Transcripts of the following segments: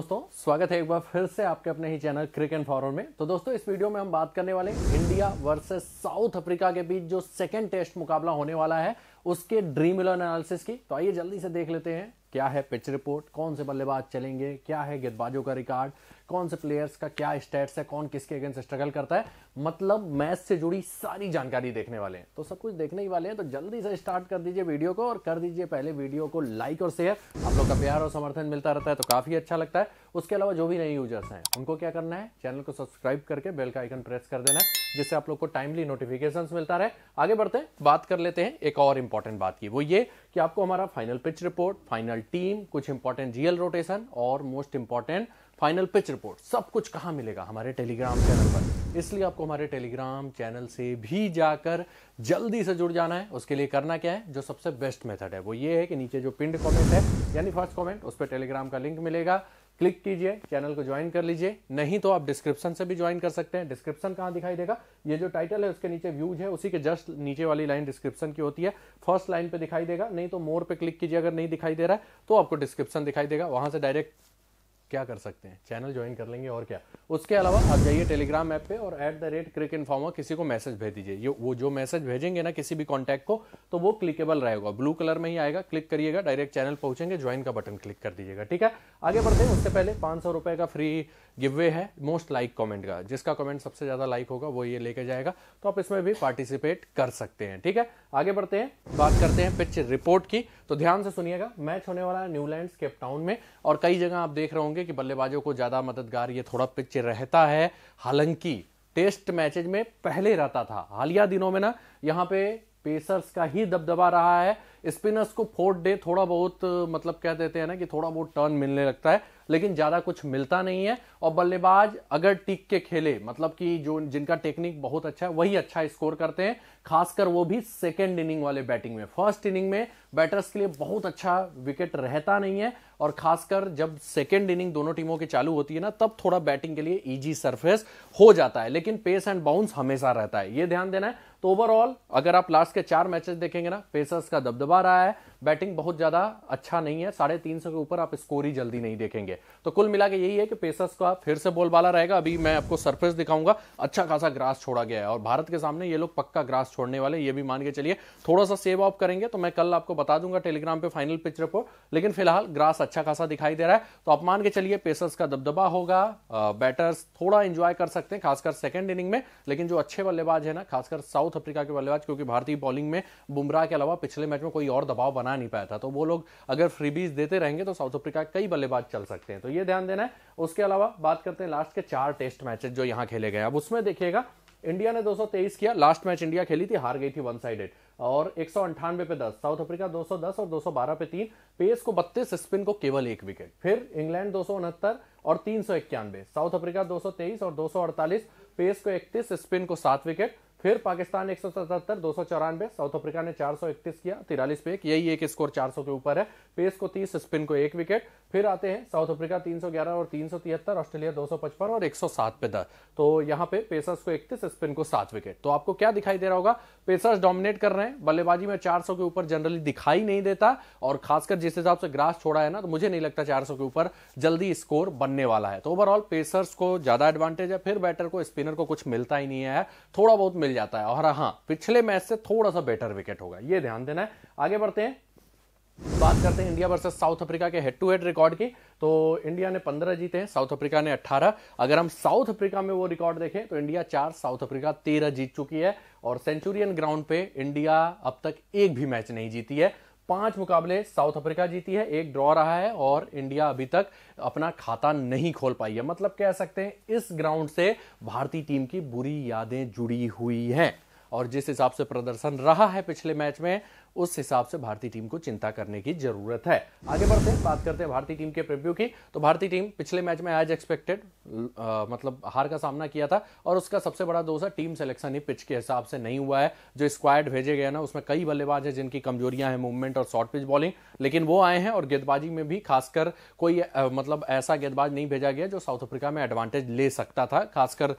दोस्तों स्वागत है एक बार फिर से आपके अपने ही चैनल क्रिकेट फॉरम में तो दोस्तों इस वीडियो में हम बात करने वाले इंडिया वर्सेस साउथ अफ्रीका के बीच जो सेकेंड टेस्ट मुकाबला होने वाला है उसके ड्रीम इलेवन एनालिसिस की तो आइए जल्दी से देख लेते हैं क्या है पिच रिपोर्ट कौन से बल्लेबाज चलेंगे क्या है गेंदबाजों का रिकॉर्ड कौन से प्लेयर्स का क्या स्टेट्स है कौन किसके अगेंस्ट स्ट्रगल करता है मतलब मैच से जुड़ी सारी जानकारी देखने वाले हैं तो सब कुछ देखने ही वाले हैं तो जल्दी से स्टार्ट कर दीजिए वीडियो को और कर दीजिए पहले वीडियो को लाइक और शेयर आप लोग का प्यार और समर्थन मिलता रहता है तो काफ़ी अच्छा लगता है उसके अलावा जो भी नए यूजर्स हैं उनको क्या करना है चैनल को सब्सक्राइब करके बेल का आइकन प्रेस कर देना है जिससे आप लोग को टाइमली नोटिफिकेशन मिलता रहे आगे बढ़ते हैं बात कर लेते हैं एक और इंपॉर्टेंट बात की वो ये कि आपको हमारा final pitch report final team कुछ इंपॉर्टेंट जीएल रोटेशन और most important final pitch report सब कुछ कहाँ मिलेगा हमारे टेलीग्राम चैनल पर इसलिए आपको हमारे टेलीग्राम चैनल से भी जाकर जल्दी से जुड़ जाना है उसके लिए करना क्या है जो सबसे बेस्ट मेथड है वो ये है कि नीचे जो पिंड कमेंट है यानी फर्स्ट कमेंट उस पर टेलीग्राम का लिंक मिलेगा क्लिक कीजिए चैनल को ज्वाइन कर लीजिए नहीं तो आप डिस्क्रिप्शन से भी ज्वाइन कर सकते हैं डिस्क्रिप्शन कहाँ दिखाई देगा ये जो टाइटल है उसके नीचे व्यूज है उसी के जस्ट नीचे वाली लाइन डिस्क्रिप्शन की होती है फर्स्ट लाइन पे दिखाई देगा नहीं तो मोर पे क्लिक कीजिए अगर नहीं दिखाई दे रहा है तो आपको डिस्क्रिप्शन दिखाई देगा वहां से डायरेक्ट क्या कर सकते हैं चैनल ज्वाइन कर लेंगे और क्या उसके अलावा आप जाइए टेलीग्राम ऐप पे और at the rate Cric Informer किसी को मैसेज भेज दीजिए वो जो मैसेज भेजेंगे ना किसी भी कॉन्टैक्ट को तो वो क्लिकेबल रहेगा ब्लू कलर में ही आएगा क्लिक करिएगा डायरेक्ट चैनल पहुंचेंगे ज्वाइन का बटन क्लिक कर दीजिएगा ठीक है आगे बढ़ते हैं उससे पहले पाँच सौ का फ्री गिव वे है मोस्ट लाइक कॉमेंट का जिसका कॉमेंट सबसे ज़्यादा लाइक होगा वो ये लेके जाएगा तो आप इसमें भी पार्टिसिपेट कर सकते हैं ठीक है आगे बढ़ते हैं बात करते हैं पिच रिपोर्ट की तो ध्यान से सुनिएगा मैच होने वाला है न्यूलैंड केपटाउन में और कई जगह आप देख रहे होंगे होंगे कि बल्लेबाजों को ज़्यादा मददगार ये थोड़ा पिच रहता है हालांकि टेस्ट मैचेज में पहले रहता था हालिया दिनों में ना यहाँ पे पेसर्स का ही दबदबा रहा है स्पिनर्स को फोर्थ डे थोड़ा बहुत मतलब कह देते हैं ना कि थोड़ा बहुत टर्न मिलने लगता है लेकिन ज़्यादा कुछ मिलता नहीं है और बल्लेबाज अगर टिक के खेले मतलब कि जो जिनका टेक्निक बहुत अच्छा है वही अच्छा स्कोर करते हैं खासकर वो भी सेकेंड इनिंग वाले बैटिंग में फर्स्ट इनिंग में बैटर्स के लिए बहुत अच्छा विकेट रहता नहीं है और खासकर जब सेकेंड इनिंग दोनों टीमों के चालू होती है ना तब थोड़ा बैटिंग के लिए ईजी सरफेस हो जाता है लेकिन पेस एंड बाउंस हमेशा रहता है ये ध्यान देना है तो ओवरऑल अगर आप लास्ट के चार मैचेस देखेंगे ना पेसर्स का दबदबा रहा है बैटिंग बहुत ज़्यादा अच्छा नहीं है साढ़े तीन सौ के ऊपर आप स्कोर ही जल्दी नहीं देखेंगे तो कुल मिला के यही है कि पेसर्स का फिर से बोलबाला रहेगा अभी मैं आपको सरफेस दिखाऊंगा अच्छा खासा ग्रास छोड़ा गया है और भारत के सामने ये लोग पक्का ग्रास छोड़ने वाले ये भी मान के चलिए थोड़ा सा सेव ऑफ करेंगे तो मैं कल आपको बता दूंगा टेलीग्राम पे फाइनल पिच रिपोर्ट लेकिन फिलहाल ग्रास अच्छा खासा दिखाई दे रहा है तो आप मान के चलिए पेसर्स का दबदबा होगा बैटर्स थोड़ा इंजॉय कर सकते हैं खासकर सेकेंड इनिंग में लेकिन जो अच्छे बल्लेबाज है ना खासकर साउथ अफ्रीका के बल्लेबाज क्योंकि भारतीय बॉलिंग में बुमराह के अलावा पिछले मैच में कोई और दबाव बना बना नहीं पाया था तो वो लोग अगर फ्रीबीज देते रहेंगे तो साउथ अफ्रीका कई बल्लेबाज चल सकते हैं तो ये ध्यान देना है उसके अलावा बात करते हैं लास्ट के चार टेस्ट मैचेस जो यहाँ खेले गए अब उसमें देखिएगा इंडिया ने 223 किया लास्ट मैच इंडिया खेली थी हार गई थी वन साइडेड और एक पे 10 साउथ अफ्रीका 210 और 212 पे 3 पेस को 32 स्पिन को केवल एक विकेट फिर इंग्लैंड दो और तीन साउथ अफ्रीका 223 और 248 पेस को 31 स्पिन को सात विकेट फिर पाकिस्तान एक सौ सतहत्तर दो सौ चौरानवे साउथ अफ्रीका ने चार सौ इकतीस किया तिरालीस पे एक यही एक स्कोर चार सौ के ऊपर है पेस को तीस स्पिन को एक विकेट फिर आते हैं साउथ अफ्रीका तीन सौ ग्यारह और तीन सौ तिहत्तर ऑस्ट्रेलिया दो सौ पचपन और एक सौ सात पे दस तो यहाँ पे पेसर्स को इकतीस स्पिन को सात विकेट तो आपको क्या दिखाई दे रहा होगा पेसर्स डोमिनेट कर रहे हैं बल्लेबाजी में 400 के ऊपर जनरली दिखाई नहीं देता और खासकर जिस हिसाब से ग्रास छोड़ा है ना तो मुझे नहीं लगता 400 के ऊपर जल्दी स्कोर बनने वाला है तो ओवरऑल पेसर्स को ज्यादा एडवांटेज है फिर बैटर को स्पिनर को कुछ मिलता ही नहीं है थोड़ा बहुत मिल जाता है और हाँ पिछले मैच से थोड़ा सा बेटर विकेट होगा ये ध्यान देना है आगे बढ़ते हैं बात करते हैं इंडिया वर्सेस साउथ अफ्रीका के हेड टू हेड रिकॉर्ड की तो इंडिया ने 15 जीते हैं साउथ अफ्रीका ने 18 अगर हम साउथ अफ्रीका में वो रिकॉर्ड देखें तो इंडिया चार साउथ अफ्रीका तेरह जीत चुकी है और सेंचुरियन ग्राउंड पे इंडिया अब तक एक भी मैच नहीं जीती है पांच मुकाबले साउथ अफ्रीका जीती है एक ड्रॉ रहा है और इंडिया अभी तक अपना खाता नहीं खोल पाई है मतलब कह सकते हैं इस ग्राउंड से भारतीय टीम की बुरी यादें जुड़ी हुई हैं और जिस हिसाब से प्रदर्शन रहा है पिछले मैच में उस हिसाब से भारतीय टीम को चिंता करने की जरूरत है आगे बढ़ते हैं बात करते हैं भारतीय टीम के प्रिव्यू की तो भारतीय टीम पिछले मैच में एज एक्सपेक्टेड मतलब हार का सामना किया था और उसका सबसे बड़ा दोष है टीम सिलेक्शन ही पिच के हिसाब से नहीं हुआ है जो स्क्वाड भेजे गए ना उसमें कई बल्लेबाज है जिनकी कमजोरियां हैं मूवमेंट और शॉर्ट पिच बॉलिंग लेकिन वो आए हैं और गेंदबाजी में भी खासकर कोई मतलब ऐसा गेंदबाज नहीं भेजा गया जो साउथ अफ्रीका में एडवांटेज ले सकता था खासकर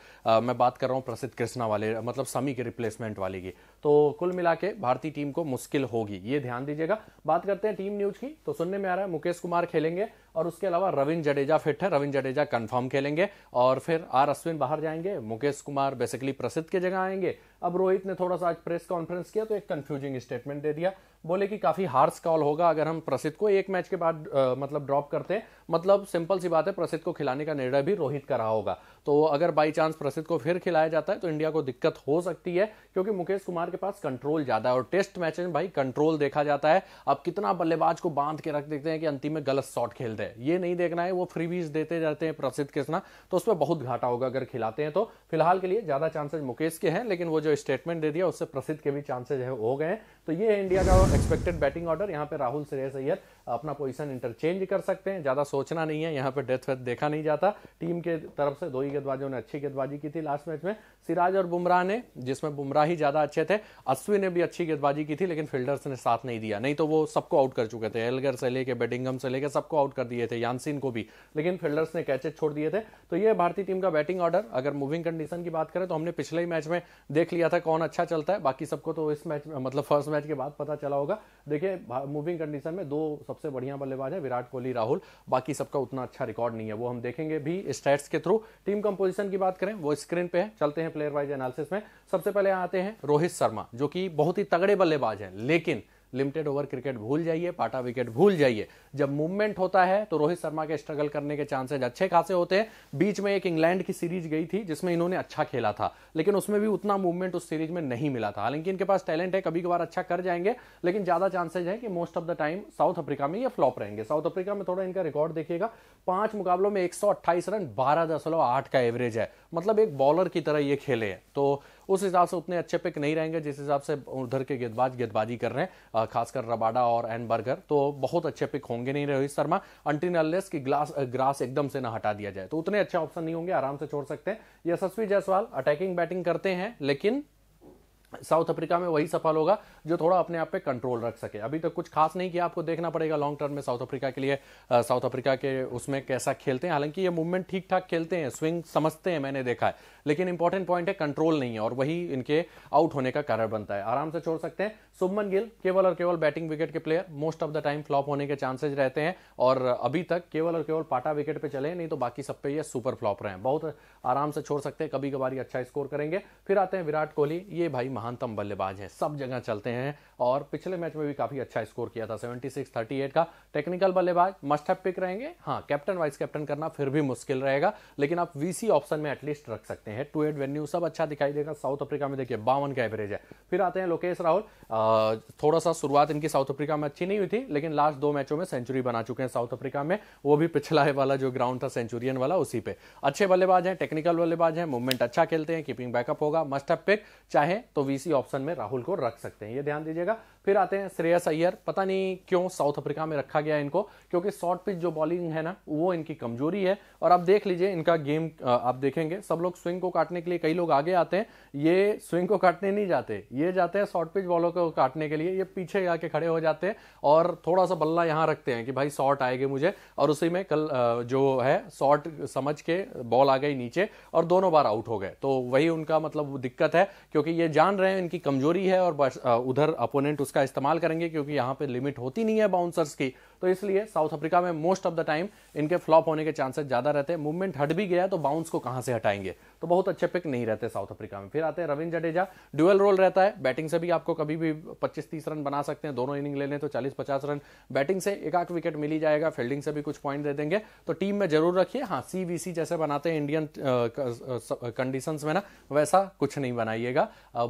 मैं बात कर रहा हूँ प्रसिद्ध कृष्णा वाले मतलब समी के रिप्लेसमेंट वाले की तो कुल मिला के भारतीय टीम को मुश्किल मुश्किल होगी ये ध्यान दीजिएगा बात करते हैं टीम न्यूज की तो सुनने में आ रहा है मुकेश कुमार खेलेंगे और उसके अलावा रविंद्र जडेजा फिट है रविंद्र जडेजा कंफर्म खेलेंगे और फिर आर अश्विन बाहर जाएंगे मुकेश कुमार बेसिकली प्रसिद्ध की जगह आएंगे अब रोहित ने थोड़ा सा आज प्रेस कॉन्फ्रेंस किया तो एक कंफ्यूजिंग स्टेटमेंट दे दिया बोले कि काफी हार्स कॉल होगा अगर हम प्रसिद्ध को एक मैच के बाद मतलब ड्रॉप करते हैं मतलब सिंपल सी बात है प्रसिद्ध को खिलाने का निर्णय भी रोहित का रहा होगा तो अगर बाई चांस प्रसिद्ध को फिर खिलाया जाता है तो इंडिया को दिक्कत हो सकती है क्योंकि मुकेश कुमार के पास कंट्रोल ज्यादा है और टेस्ट मैच में भाई कंट्रोल देखा जाता है अब कितना बल्लेबाज को बांध के रख देते हैं कि अंतिम में गलत शॉट खेल है ये नहीं देखना है वो फ्रीबीज देते जाते हैं प्रसिद्ध कृष्णा तो उसमें बहुत घाटा होगा अगर खिलाते हैं तो फिलहाल के लिए ज्यादा चांसेज मुकेश के हैं लेकिन वो जो स्टेटमेंट दे दिया उससे प्रसिद्ध के भी चांसेज है हो गए तो ये इंडिया का एक्सपेक्टेड बैटिंग ऑर्डर यहाँ पे राहुल श्रेयस अय्यर अपना पोजीशन इंटरचेंज कर सकते हैं ज्यादा सोचना नहीं है यहाँ पे डेथ वेथ देखा नहीं जाता टीम के तरफ से दो ही गेंदबाजों ने अच्छी गेंदबाजी की थी लास्ट मैच में सिराज और बुमराह ने जिसमें बुमराह ही ज्यादा अच्छे थे अश्विन ने भी अच्छी गेंदबाजी की थी लेकिन फील्डर्स ने साथ नहीं दिया नहीं तो वो सबको आउट कर चुके थे एलगर से लेके बेटिंगम से लेके सबको आउट कर दिए थे यानसिन को भी लेकिन फील्डर्स ने कैचेज छोड़ दिए थे तो ये भारतीय टीम का बैटिंग ऑर्डर अगर मूविंग कंडीशन की बात करें तो हमने पिछले ही मैच में देख लिया था कौन अच्छा चलता है बाकी सबको तो इस मैच में मतलब फर्स्ट मैच के बाद पता चला होगा देखिए मूविंग कंडीशन में दो सबसे बढ़िया बल्लेबाज है विराट कोहली राहुल बाकी सबका उतना अच्छा रिकॉर्ड नहीं है वो हम देखेंगे भी स्टैट्स के थ्रू टीम कंपोजिशन की बात करें वो स्क्रीन पे है चलते हैं प्लेयर वाइज एनालिसिस में सबसे पहले आते हैं रोहित शर्मा जो कि बहुत ही तगड़े बल्लेबाज हैं लेकिन लिमिटेड ओवर क्रिकेट भूल जाइए पाटा विकेट भूल जाइए जब मूवमेंट होता है तो रोहित शर्मा के स्ट्रगल करने के चांसेज अच्छे खासे होते हैं बीच में एक इंग्लैंड की सीरीज गई थी जिसमें इन्होंने अच्छा खेला था लेकिन उसमें भी उतना मूवमेंट उस सीरीज में नहीं मिला था हालांकि इनके पास टैलेंट है कभी कभार अच्छा कर जाएंगे लेकिन ज्यादा चांसेज है कि most of the time South Africa में ये फ्लॉप रहेंगे साउथ अफ्रीका में थोड़ा इनका रिकॉर्ड देखिएगा पांच मुकाबलों में एक रन बारह का एवरेज है मतलब एक बॉलर की तरह ये खेले हैं तो उस हिसाब से उतने अच्छे पिक नहीं रहेंगे जिस हिसाब से उधर के गेंदबाज गेंदबाजी कर रहे हैं खासकर रबाडा और एन बर्गर तो बहुत अच्छे पिक होंगे नहीं रोहित शर्मा अंटीन अल्लेस की ग्लास ग्रास एकदम से ना हटा दिया जाए तो उतने अच्छे ऑप्शन नहीं होंगे आराम से छोड़ सकते हैं यशस्वी जायसवाल अटैकिंग बैटिंग करते हैं लेकिन साउथ अफ्रीका में वही सफल होगा जो थोड़ा अपने आप पे कंट्रोल रख सके अभी तक तो कुछ खास नहीं किया आपको देखना पड़ेगा लॉन्ग टर्म में साउथ अफ्रीका के लिए साउथ अफ्रीका के उसमें कैसा खेलते हैं हालांकि ये मूवमेंट ठीक ठाक खेलते हैं स्विंग समझते हैं मैंने देखा है लेकिन इंपॉर्टेंट पॉइंट है कंट्रोल नहीं है और वही इनके आउट होने का कारण बनता है आराम से छोड़ सकते हैं सुमन गिल केवल और केवल बैटिंग विकेट के player most of the time flop होने के चांसेज रहते हैं और अभी तक केवल और केवल पाटा विकेट पे चले नहीं तो बाकी सब पे ये सुपर फ्लॉप रहे हैं बहुत आराम से छोड़ सकते हैं कभी कभार अच्छा स्कोर करेंगे फिर आते हैं विराट कोहली ये भाई महानतम बल्लेबाज हैं सब जगह चलते हैं और पिछले मैच में भी काफी अच्छा स्कोर किया था सेवेंटी सिक्स थर्टी एट का टेक्निकल बल्लेबाज मस्ट हैव पिक रहेंगे हाँ कैप्टन वाइस कैप्टन करना फिर भी मुश्किल रहेगा लेकिन आप वीसी ऑप्शन में एटलीस्ट रख सकते हैं टू एट वेन्यू सब अच्छा दिखाई देगा साउथ अफ्रीका में देखिए बावन का एवरेज है फिर आते हैं लोकेश राहुल थोड़ा सा शुरुआत इनकी साउथ अफ्रीका में अच्छी नहीं हुई थी लेकिन लास्ट दो मैचों में सेंचुरी बना चुके हैं साउथ अफ्रीका में वो भी पिछला वाला जो ग्राउंड था सेंचुरियन वाला उसी पे अच्छे बल्लेबाज हैं टेक्निकल बल्लेबाज हैं मूवमेंट अच्छा खेलते हैं कीपिंग बैकअप होगा मस्ट अप पिक चाहे तो वीसी ऑप्शन में राहुल को रख सकते हैं ये ध्यान दीजिएगा फिर आते हैं श्रेयस अय्यर पता नहीं क्यों साउथ अफ्रीका में रखा गया इनको क्योंकि शॉर्ट पिच जो बॉलिंग है ना वो इनकी कमजोरी है और आप देख लीजिए इनका गेम आप देखेंगे सब लोग स्विंग को काटने के लिए कई लोग आगे आते हैं ये स्विंग को काटने नहीं जाते ये जाते हैं शॉर्ट पिच बॉलों को काटने के लिए ये पीछे आके खड़े हो जाते हैं और थोड़ा सा बल्ला यहाँ रखते हैं कि भाई शॉर्ट आएगी मुझे और उसी में कल जो है शॉर्ट समझ के बॉल आ गई नीचे और दोनों बार आउट हो गए तो वही उनका मतलब दिक्कत है क्योंकि ये जान रहे हैं इनकी कमजोरी है और उधर अपोनेंट उस उसका इस्तेमाल करेंगे क्योंकि यहां पे लिमिट होती नहीं है बाउंसर्स की तो इसलिए साउथ अफ्रीका में मोस्ट ऑफ द टाइम इनके फ्लॉप होने के चांसेस ज्यादा रहते हैं मूवमेंट हट भी गया तो बाउंस को कहां से हटाएंगे तो बहुत अच्छे पिक नहीं रहते साउथ अफ्रीका में फिर आते हैं रविंद्र जडेजा ड्यूएल रोल रहता है बैटिंग से भी आपको कभी भी पच्चीस तीस रन बना सकते हैं दोनों इनिंग ले लें तो चालीस पचास रन बैटिंग से एक आध विकेट मिली जाएगा फील्डिंग से भी कुछ पॉइंट दे देंगे तो टीम में जरूर रखिए हाँ सी जैसे बनाते हैं इंडियन कंडीशन में ना वैसा कुछ नहीं बनाइएगा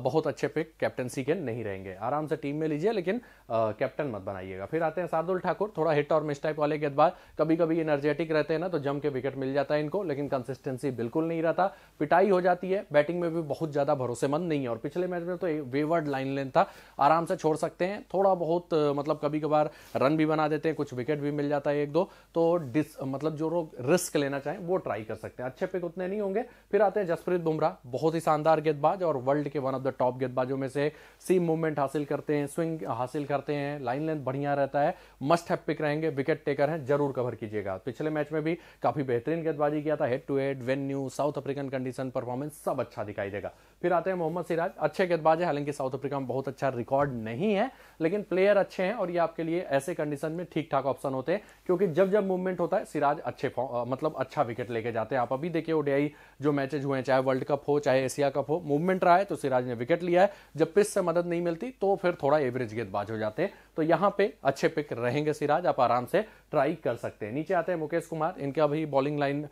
बहुत अच्छे पिक कैप्टनसी के नहीं रहेंगे आराम से टीम में लीजिए लेकिन कैप्टन मत बनाइएगा फिर आते हैं शार्दुल ठाकुर थोड़ा हिट और मिस टाइप वाले के बाद कभी कभी एनर्जेटिक रहते हैं ना तो जम के विकेट मिल जाता है इनको लेकिन कंसिस्टेंसी बिल्कुल नहीं रहता पिटाई हो जाती है बैटिंग में भी बहुत ज़्यादा भरोसेमंद नहीं है और पिछले मैच में तो वेवर्ड लाइन लेन था आराम से छोड़ सकते हैं थोड़ा बहुत मतलब कभी कभार रन भी बना देते हैं कुछ विकेट भी मिल जाता है एक दो तो डिस मतलब जो लोग रिस्क लेना चाहें वो ट्राई कर सकते हैं अच्छे पिक उतने नहीं होंगे फिर आते हैं जसप्रीत बुमराह बहुत ही शानदार गेंदबाज और वर्ल्ड के वन ऑफ द टॉप गेंदबाजों में से सीम मूवमेंट हासिल करते हैं स्विंग हासिल करते हैं लाइन लेंथ बढ़िया रहता है मस्ट है पिक रहेंगे विकेट टेकर हैं जरूर कवर कीजिएगा पिछले मैच में भी काफी बेहतरीन गेंदबाजी किया था head to head venue South African condition performance सब अच्छा दिखाई देगा फिर आते हैं मोहम्मद सिराज अच्छे गेंदबाज है हालांकि साउथ अफ्रीका में बहुत अच्छा रिकॉर्ड नहीं है लेकिन प्लेयर अच्छे हैं और ये आपके लिए ऐसे कंडीशन में ठीक ठाक ऑप्शन होते हैं क्योंकि जब जब मूवमेंट होता है सिराज अच्छे मतलब अच्छा विकेट लेके जाते हैं आप अभी देखिए ओडियाई जो मैचेज हुए हैं चाहे वर्ल्ड कप हो चाहे एशिया कप हो मूवमेंट रहा है तो सिराज ने विकेट लिया है जब पिच से मदद नहीं मिलती तो फिर थोड़ा एवरेज गेंदबाज हो जाते हैं तो यहाँ पे अच्छे पिक रहेंगे सिराज आप आराम से ट्राई कर सकते हैं नीचे आते हैं मुकेश कुमार इनका भी बॉलिंग लाइन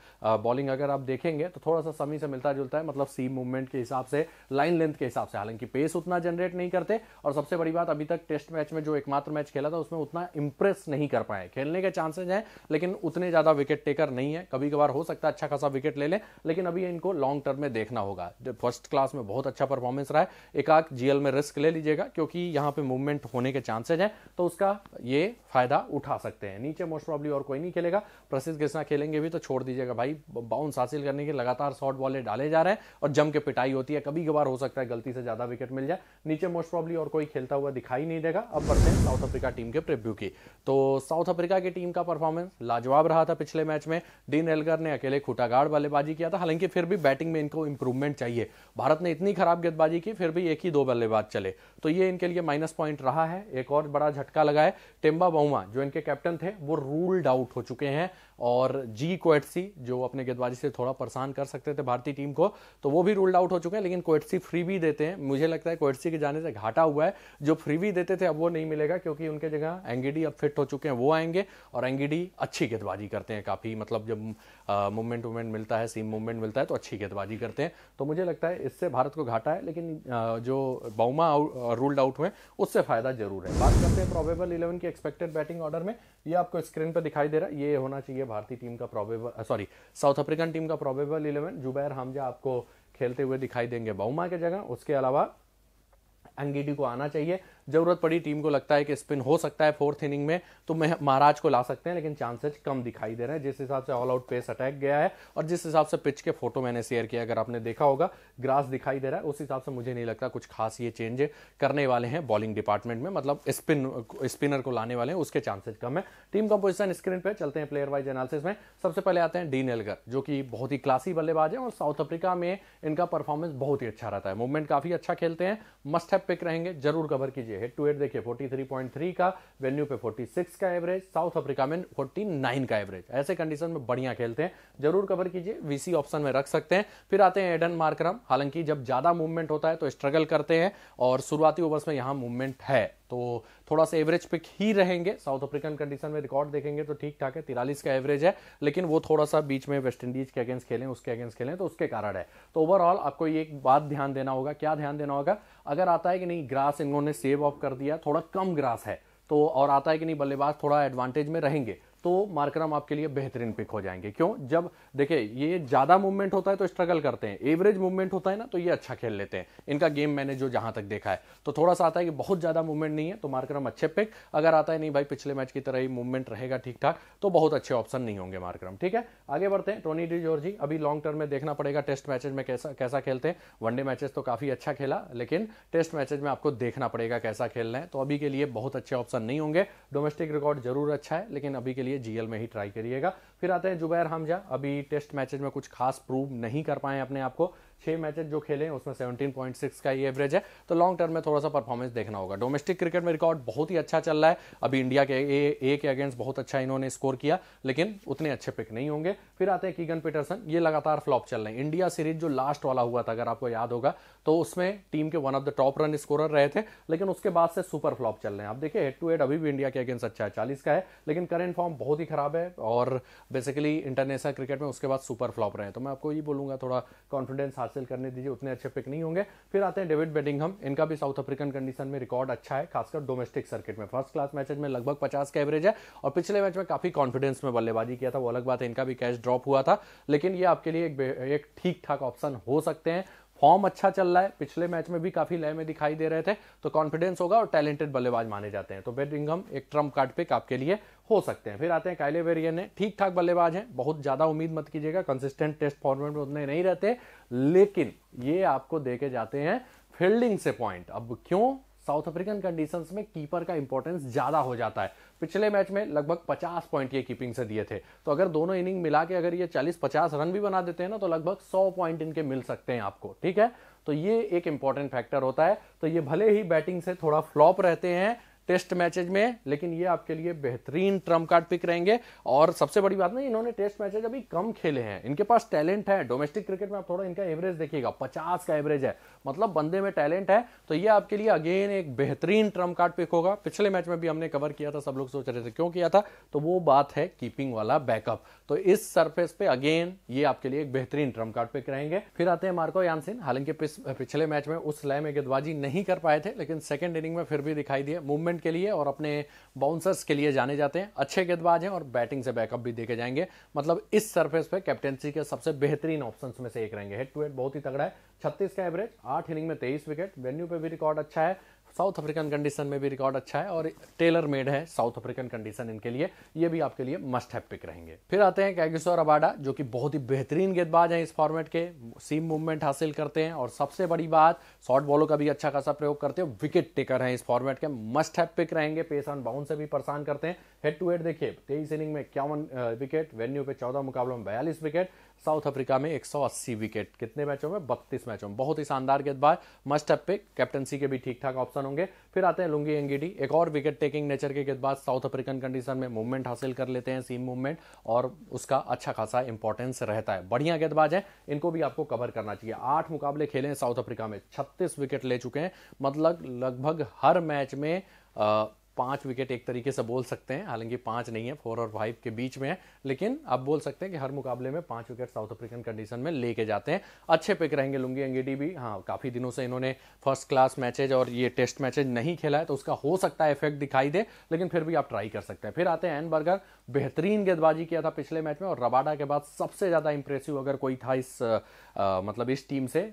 बॉलिंग अगर आप देखेंगे तो थोड़ा सा समी से मिलता जुलता है मतलब सी मूवमेंट के हिसाब से लाइन लेंथ के हिसाब से हालांकि पेस उतना जनरेट नहीं करते और सबसे बड़ी बात अभी तक टेस्ट मैच में जो एकमात्र मैच खेला था उसमें उतना इंप्रेस नहीं कर पाए खेलने के चांसेज हैं लेकिन उतने ज्यादा विकेट टेकर नहीं है कभी कभार हो सकता है अच्छा खासा विकेट ले लें लेकिन अभी भी इनको लॉन्ग टर्म में देखना होगा फर्स्ट क्लास में बहुत अच्छा परफॉर्मेंस रहा है एक आध जीएल में रिस्क ले लीजिएगा क्योंकि यहाँ पे मूवमेंट होने के चांसेज हैं तो उसका ये फायदा उठा सकते हैं नीचे मोस्ट प्रॉब्ली और कोई नहीं खेलेगा प्रसिद्ध कृष्णा खेलेंगे भी तो छोड़ दीजिएगा भाई बाउंस हासिल करने के लगातार शॉर्ट बॉले डाले जा रहे हैं और जम के पिटाई होती है कभी कभार हो सकता है गलती से ज्यादा विकेट मिल जाए नीचे मोस्ट प्रॉब्ली और कोई खेलता हुआ दिखाई नहीं देगा अब बढ़ते हैं साउथ अफ्रीका टीम के प्रिव्यू की तो साउथ अफ्रीका की टीम का परफॉर्मेंस लाजवाब रहा था पिछले मैच में डीन एलगर ने अकेले खुटागाड़ बल्लेबाजी किया था हालांकि फिर भी बैटिंग में इनको इंप्रूवमेंट चाहिए भारत ने इतनी खराब गेंदबाजी की फिर भी एक ही दो बल्लेबाज चले तो ये इनके लिए माइनस पॉइंट रहा है एक और बड़ा झटका लगा है टेम्बा बाउमा जो इनके कैप्टन थे वो रूल्ड आउट हो चुके हैं और जी कोएटसी जो अपने गेंदबाजी से थोड़ा परेशान कर सकते थे भारतीय टीम को तो वो भी रूल्ड आउट हो चुके हैं लेकिन कोएटसी फ्री भी देते हैं मुझे लगता है कोएटसी के जाने से घाटा हुआ है जो फ्री भी देते थे अब वो नहीं मिलेगा क्योंकि उनके जगह एंगिडी अब फिट हो चुके हैं वो आएंगे और एंगिडी अच्छी गेंदबाजी करते हैं काफ़ी मतलब जब मूवमेंट वूवमेंट मिलता है सीम मूवमेंट मिलता है करता है तो अच्छी गेंदबाजी करते हैं तो मुझे लगता है इससे भारत को घाटा है लेकिन जो बाउमा रूल्ड आउट हुए उससे फायदा जरूर है बात करते हैं प्रोबेबल इलेवन की एक्सपेक्टेड बैटिंग ऑर्डर में ये आपको स्क्रीन पर दिखाई दे रहा है ये होना चाहिए भारतीय टीम का probable sorry South African team का प्रोबेबल इलेवन जुबैर हमजा आपको खेलते हुए दिखाई देंगे बाउमा के जगह उसके अलावा एंगीडी को आना चाहिए जरूरत पड़ी टीम को लगता है कि स्पिन हो सकता है फोर्थ इनिंग में तो महाराज को ला सकते हैं लेकिन चांसेस कम दिखाई दे रहे हैं जिस हिसाब से ऑल आउट पेस अटैक गया है और जिस हिसाब से पिच के फोटो मैंने शेयर किया अगर आपने देखा होगा ग्रास दिखाई दे रहा है उस हिसाब से मुझे नहीं लगता कुछ खास ये चेंज करने वाले हैं बॉलिंग डिपार्टमेंट में मतलब स्पिन स्पिनर को लाने वाले हैं उसके चांसेस कम है टीम कंपोजिशन स्क्रीन पर चलते हैं प्लेयर वाइज एनालिसिस में सबसे पहले आते हैं डी नेलगर जो कि बहुत ही क्लासी बल्लेबाज है और साउथ अफ्रीका में इनका परफॉर्मेंस बहुत ही अच्छा रहता है मूवमेंट काफी अच्छा खेलते हैं मस्ट हैव पिक रहेंगे जरूर कवर कीजिए हेड टू हेड देखिए 43.3 का वेन्यू पे 46 का एवरेज साउथ अफ्रीका में 49 का एवरेज ऐसे कंडीशन में बढ़िया खेलते हैं जरूर कवर कीजिए वीसी ऑप्शन में रख सकते हैं फिर आते हैं एडन मार्करम हालांकि जब ज्यादा मूवमेंट होता है तो स्ट्रगल करते हैं और शुरुआती ओवर्स में यहां मूवमेंट है तो थोड़ा सा एवरेज पिक ही रहेंगे साउथ अफ्रीकन कंडीशन में रिकॉर्ड देखेंगे तो ठीक ठाक है तिरालीस का एवरेज है लेकिन वो थोड़ा सा बीच में वेस्ट इंडीज के अगेंस्ट खेलें उसके अगेंस्ट खेलें तो उसके कारण है तो ओवरऑल आपको ये एक बात ध्यान देना होगा क्या ध्यान देना होगा अगर आता है कि नहीं ग्रास इन्होंने सेव ऑफ कर दिया थोड़ा कम ग्रास है तो और आता है कि नहीं बल्लेबाज थोड़ा एडवांटेज में रहेंगे तो मार्करम आपके लिए बेहतरीन पिक हो जाएंगे क्यों जब देखिए ये ज़्यादा मूवमेंट होता है तो स्ट्रगल करते हैं एवरेज मूवमेंट होता है ना तो ये अच्छा खेल लेते हैं इनका गेम मैंने जो जहां तक देखा है तो थोड़ा सा आता है कि बहुत ज़्यादा मूवमेंट नहीं है तो मार्करम अच्छे पिक अगर आता है नहीं भाई पिछले मैच की तरह ही मूवमेंट रहेगा ठीक ठाक तो बहुत अच्छे ऑप्शन नहीं होंगे मार्कराम ठीक है आगे बढ़ते हैं टोनी डी जॉर्जी अभी लॉन्ग टर्म में देखना पड़ेगा टेस्ट मैचेज में कैसा कैसा खेलते हैं वनडे मैचेज तो काफ़ी अच्छा खेला लेकिन टेस्ट मैचेज में आपको देखना पड़ेगा कैसा खेलना है तो अभी के लिए बहुत अच्छे ऑप्शन नहीं होंगे डोमेस्टिक रिकॉर्ड जरूर अच्छा है लेकिन अभी के लिए लिए जीएल में ही ट्राई करिएगा फिर आते हैं जुबैर हमजा अभी टेस्ट मैचेज में कुछ खास प्रूव नहीं कर पाए अपने आप को छः मैचेस जो खेले हैं उसमें पॉइंट सिक्स का ही एवरेज है तो लॉन्ग टर्म में थोड़ा सा परफॉर्मेंस देखना होगा डोमेस्टिक क्रिकेट में रिकॉर्ड बहुत ही अच्छा चल रहा है अभी इंडिया के ए, ए के अगेंस्ट बहुत अच्छा इन्होंने स्कोर किया लेकिन उतने अच्छे पिक नहीं होंगे फिर आते हैं कीगन पीटरसन ये लगातार फ्लॉप चल रहे हैं इंडिया सीरीज जो लास्ट वाला हुआ था अगर आपको याद होगा तो उसमें टीम के one of the top run scorer रहे थे लेकिन उसके बाद से सुपर फ्लॉप चल रहे हैं आप देखिए हेड टू हेड अभी भी इंडिया के अगेंस्ट अच्छा है चालीस का है लेकिन करेंट फॉर्म बहुत ही खराब है और बेसिकली इंटरनेशनल क्रिकेट में उसके बाद सुपर फ्लॉप रहे हैं तो मैं आपको ये बोलूंगा थोड़ा कॉन्फिडेंस हासिल हासिल करने दीजिए उतने अच्छे पिक नहीं होंगे फिर आते हैं डेविड बेडिंगहम इनका भी साउथ अफ्रीकन कंडीशन में रिकॉर्ड अच्छा है खासकर डोमेस्टिक सर्किट में फर्स्ट क्लास मैचेज में लगभग पचास का एवरेज है और पिछले मैच में काफी कॉन्फिडेंस में बल्लेबाजी किया था वो अलग बात है इनका भी कैच ड्रॉप हुआ था लेकिन ये आपके लिए एक ठीक ठाक ऑप्शन हो सकते हैं फॉर्म अच्छा चल रहा है पिछले मैच में भी काफी लय में दिखाई दे रहे थे तो कॉन्फिडेंस होगा और टैलेंटेड बल्लेबाज माने जाते हैं तो बेटिंगम एक ट्रम्प कार्ड पिक आपके लिए हो सकते हैं फिर आते हैं कायले वेरियन ने ठीक ठाक बल्लेबाज हैं बहुत ज्यादा उम्मीद मत कीजिएगा कंसिस्टेंट टेस्ट फॉर्मेट में उतने नहीं रहते लेकिन ये आपको देखे जाते हैं फील्डिंग से पॉइंट अब क्यों साउथ अफ्रीकन कंडीशन में कीपर का इंपॉर्टेंस ज़्यादा हो जाता है पिछले मैच में लगभग 50 पॉइंट ये कीपिंग से दिए थे तो अगर दोनों इनिंग मिला के अगर ये 40-50 रन भी बना देते हैं ना तो लगभग 100 पॉइंट इनके मिल सकते हैं आपको ठीक है तो ये एक इंपॉर्टेंट फैक्टर होता है तो ये भले ही बैटिंग से थोड़ा फ्लॉप रहते हैं टेस्ट मैचेज में लेकिन ये आपके लिए बेहतरीन ट्रम्प कार्ड पिक रहेंगे और सबसे बड़ी बात ना इन्होंने टेस्ट मैचेज अभी कम खेले हैं इनके पास टैलेंट है डोमेस्टिक क्रिकेट में आप थोड़ा इनका एवरेज देखिएगा पचास का एवरेज है मतलब बंदे में टैलेंट है तो ये आपके लिए अगेन एक बेहतरीन ट्रम्प कार्ड पिक होगा पिछले मैच में भी हमने कवर किया था सब लोग सोच रहे थे क्यों किया था तो वो बात है कीपिंग वाला बैकअप तो इस सरफेस पे अगेन ये आपके लिए एक बेहतरीन ट्रम्प कार्ड पिक रहेंगे फिर आते हैं मार्को यानसिन हालांकि पिछले मैच में उस लय में गेंदबाजी नहीं कर पाए थे लेकिन सेकेंड इनिंग में फिर भी दिखाई दिए मूवमेंट बैट्समैन के लिए और अपने बाउंसर्स के लिए जाने जाते हैं अच्छे गेंदबाज हैं और बैटिंग से बैकअप भी देखे जाएंगे मतलब इस सरफेस पे कैप्टेंसी के सबसे बेहतरीन ऑप्शन में से एक रहेंगे हेड टू हेड बहुत ही तगड़ा है छत्तीस का एवरेज आठ इनिंग में तेईस विकेट वेन्यू पे भी रिकॉर्ड अच्छा है साउथ अफ्रीकन कंडीशन में भी रिकॉर्ड अच्छा है और टेलर मेड है साउथ अफ्रीकन कंडीशन इनके लिए ये भी आपके लिए मस्ट है पिक रहेंगे फिर आते हैं कैगिसोर अबाडा जो कि बहुत ही बेहतरीन गेंदबाज हैं इस फॉर्मेट के सीम मूवमेंट हासिल करते हैं और सबसे बड़ी बात शॉर्ट बॉलों का भी अच्छा खासा प्रयोग करते हैं विकेट टेकर हैं इस फॉर्मेट के मस्ट है पिक रहेंगे पेस ऑन बाउंड से भी परेशान करते हैं हेड टू हेड देखिए तेईस इनिंग में इक्यावन विकेट वेन्यू पे चौदह मुकाबलों में बयालीस विकेट साउथ अफ्रीका में 180 विकेट कितने मैचों में 32 मैचों में बहुत ही शानदार गेंदबाज मस्ट अप कैप्टनसी के भी ठीक ठाक ऑप्शन होंगे फिर आते हैं लुंगी एंगीडी एक और विकेट टेकिंग नेचर के गेंदबाज साउथ अफ्रीकन कंडीशन में मूवमेंट हासिल कर लेते हैं सीम मूवमेंट और उसका अच्छा खासा इंपॉर्टेंस रहता है बढ़िया गेंदबाज है इनको भी आपको कवर करना चाहिए आठ मुकाबले खेले हैं साउथ अफ्रीका में छत्तीस विकेट ले चुके हैं मतलब लगभग हर मैच में पांच विकेट एक तरीके से बोल सकते हैं हालांकि पांच नहीं है फोर और फाइव के बीच में है लेकिन आप बोल सकते हैं कि हर मुकाबले में पांच विकेट साउथ अफ्रीकन कंडीशन में लेके जाते हैं अच्छे पिक रहेंगे लुंगी एंगेडी भी हाँ काफी दिनों से इन्होंने फर्स्ट क्लास मैचेज और ये टेस्ट मैचेज नहीं खेला है तो उसका हो सकता है इफेक्ट दिखाई दे लेकिन फिर भी आप ट्राई कर सकते हैं फिर आते हैं एन बर्गर बेहतरीन गेंदबाजी किया था पिछले मैच में और रबाडा के बाद सबसे ज़्यादा इंप्रेसिव अगर कोई था इस आ, मतलब इस टीम से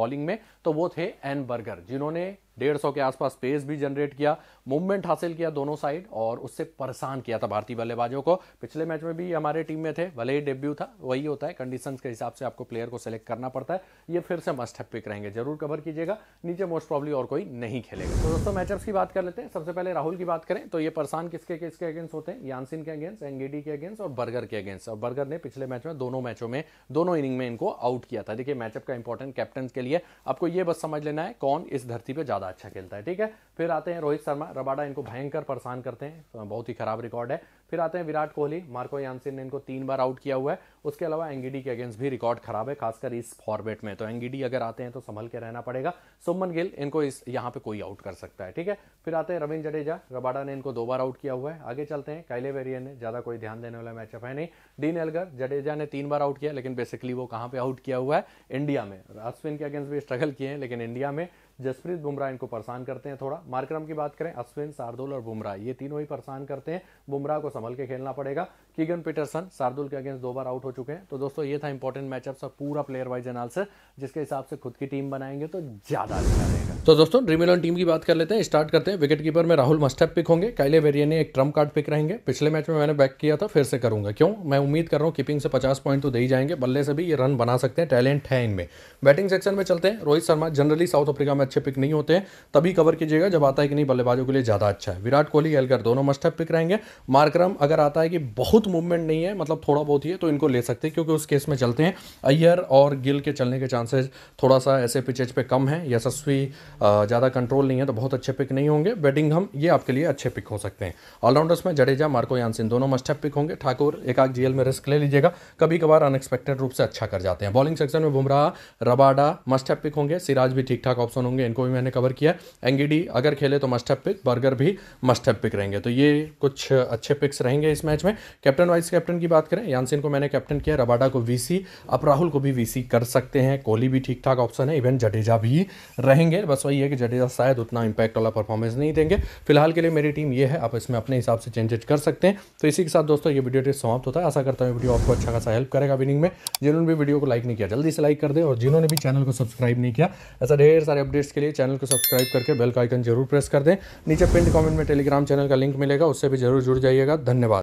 बॉलिंग में तो वो थे एन बर्गर जिन्होंने डेढ़ सौ के आसपास पेस भी जनरेट किया मूवमेंट हासिल किया दोनों साइड और उससे परेशान किया था भारतीय बल्लेबाजों को पिछले मैच में भी हमारे टीम में थे भले ही डेब्यू था वही होता है कंडीशंस के हिसाब से आपको प्लेयर को सेलेक्ट करना पड़ता है ये फिर से मस्ट है पिक रहेंगे जरूर कवर कीजिएगा नीचे मोस्ट प्रॉब्ली और कोई नहीं खेलेगा तो दोस्तों मैचअप्स की बात कर लेते हैं सबसे पहले राहुल की बात करें तो ये परेशान किसके किसके अगेंस्ट होते हैं यानसिन के अगेंस्ट अगेंस्ट एनगेडी के अगेंस्ट और बर्गर के अगेंस्ट और बर्गर ने पिछले मैच में दोनों मैचों में दोनों इनिंग में इनको आउट किया था देखिए मैचअप का इंपॉर्टेंट कैप्टन के लिए आपको यह बस समझ लेना है कौन इस धरती पर ज्यादा अच्छा खेलता है ठीक है फिर आते हैं रोहित शर्मा रबाडा इनको भयंकर परेशान करते हैं तो बहुत ही खराब रिकॉर्ड है फिर आते हैं विराट कोहली मार्को यानसिन ने इनको तीन बार आउट किया हुआ है उसके अलावा एनगीडी के अगेंस्ट भी रिकॉर्ड खराब है खासकर इस फॉर्मेट में तो एंगिडी अगर आते हैं तो संभल के रहना पड़ेगा सुमन गिल इनको इस यहाँ पे कोई आउट कर सकता है ठीक है फिर आते हैं रविंद्र जडेजा रबाडा ने इनको दो बार आउट किया हुआ है आगे चलते हैं काइले वेरियन ने ज्यादा कोई ध्यान देने वाला मैचअप है नहीं डीन एलगर जडेजा ने तीन बार आउट किया लेकिन बेसिकली वो कहाँ पे आउट किया हुआ है इंडिया में अश्विन के अगेंस्ट भी स्ट्रगल किए हैं लेकिन इंडिया में जसप्रीत बुमराह इनको परेशान करते हैं थोड़ा मार्क्रम की बात करें अश्विन शार्दुल और बुमराह ये तीनों ही परेशान करते हैं बुमराह को संभल के खेलना पड़ेगा कीगन पीटरसन शार्दुल के अगेंस्ट दो बार आउट हो चुके हैं तो दोस्तों ये था इंपॉर्टेंट मैचअप सब पूरा प्लेयर वाइज एनाल से जिसके हिसाब से खुद की टीम बनाएंगे तो ज़्यादा अच्छा रहेगा तो दोस्तों ड्रीम इलेवन टीम की बात कर लेते हैं स्टार्ट करते हैं विकेट कीपर में राहुल मस्टैप पिक होंगे काइले वेरियने एक ट्रम्प कार्ड पिक रहेंगे पिछले मैच में मैंने बैक किया था फिर से करूंगा क्यों मैं उम्मीद कर रहा हूँ कीपिंग से 50 पॉइंट तो दे ही जाएंगे बल्ले से भी ये रन बना सकते हैं टैलेंट है इनमें बैटिंग सेक्शन में चलते हैं Rohit Sharma generally South Africa में अच्छे पिक नहीं होते हैं तभी कवर कीजिएगा जब आता है कि नहीं बल्लेबाजों के लिए ज़्यादा अच्छा है विराट कोहली एलकर दोनों मस्टैप पिक रहेंगे मार्क्रम अगर आता है कि बहुत मूवमेंट नहीं है मतलब थोड़ा बहुत ही है तो इनको ले सकते हैं क्योंकि उस केस में चलते हैं अय्यर और गिल के चलने के चांसेज थोड़ा सा ऐसे पिचेज पर कम है यशस्वी ज़्यादा कंट्रोल नहीं है तो बहुत अच्छे पिक नहीं होंगे बेटिंग हम ये आपके लिए अच्छे पिक हो सकते हैं ऑलराउंडर्स में जडेजा मार्को यानसिन दोनों मस्टअप पिक होंगे ठाकुर एक आग जीएल में रिस्क ले लीजिएगा कभी कभार अनएक्सपेक्टेड रूप से अच्छा कर जाते हैं बॉलिंग सेक्शन में बुमराह रबाडा मस्टअप पिक होंगे सिराज भी ठीक ठाक ऑप्शन होंगे इनको भी मैंने कवर किया एंगीडी अगर खेले तो मस्टअप पिक बर्गर भी मस्टअप पिक रहेंगे तो ये कुछ अच्छे पिक्स रहेंगे इस मैच में कैप्टन वाइस कैप्टन की बात करें यानसिन को मैंने कैप्टन किया रबाडा को वीसी अब राहुल को भी वीसी कर सकते हैं कोहली भी ठीक ठाक ऑप्शन है इवन जडेजा भी रहेंगे बस वही वही है कि जडेजा शायद उतना इम्पैक्ट वाला परफॉर्मेंस नहीं देंगे फिलहाल के लिए मेरी टीम ये है आप इसमें अपने हिसाब से चेंजेज कर सकते हैं तो इसी के साथ दोस्तों ये वीडियो टेस्ट समाप्त होता है ऐसा करता हूँ वीडियो आपको अच्छा खासा हेल्प करेगा विनिंग में जिन्होंने भी वीडियो को लाइक नहीं किया जल्दी से लाइक कर दे और जिन्होंने भी चैनल को सब्सक्राइब नहीं किया ऐसा ढेर सारे अपडेट्स के लिए चैनल को सब्सक्राइब करके बेल का आइकन जरूर प्रेस कर दें नीचे पिंड कॉमेंट में टेलीग्राम चैनल का लिंक मिलेगा उससे भी जरूर जुड़ जाइएगा धन्यवाद